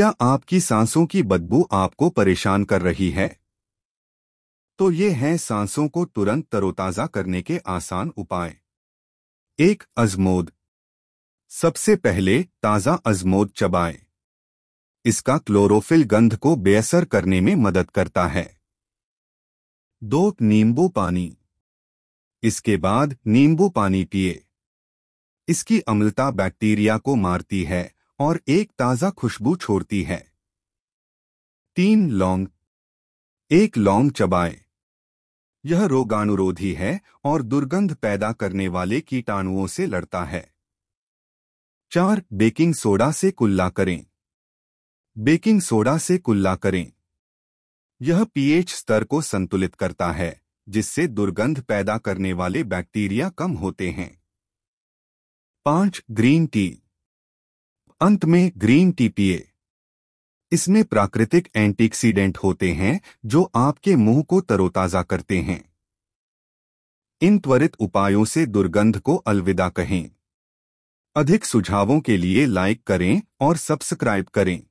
क्या आपकी सांसों की बदबू आपको परेशान कर रही है तो ये हैं सांसों को तुरंत तरोताज़ा करने के आसान उपाय एक अजमोद सबसे पहले ताज़ा अजमोद चबाएं। इसका क्लोरोफिल गंध को बेअसर करने में मदद करता है दो नींबू पानी इसके बाद नींबू पानी पिए इसकी अम्लता बैक्टीरिया को मारती है और एक ताज़ा खुशबू छोड़ती है तीन लौंग एक लौंग चबाएं। यह रोगानुरोधी है और दुर्गंध पैदा करने वाले कीटाणुओं से लड़ता है चार बेकिंग सोडा से कुल्ला करें बेकिंग सोडा से कुल्ला करें यह पीएच स्तर को संतुलित करता है जिससे दुर्गंध पैदा करने वाले बैक्टीरिया कम होते हैं पांच ग्रीन टी अंत में ग्रीन टीपीए इसमें प्राकृतिक एंटीक्सीडेंट होते हैं जो आपके मुंह को तरोताजा करते हैं इन त्वरित उपायों से दुर्गंध को अलविदा कहें अधिक सुझावों के लिए लाइक करें और सब्सक्राइब करें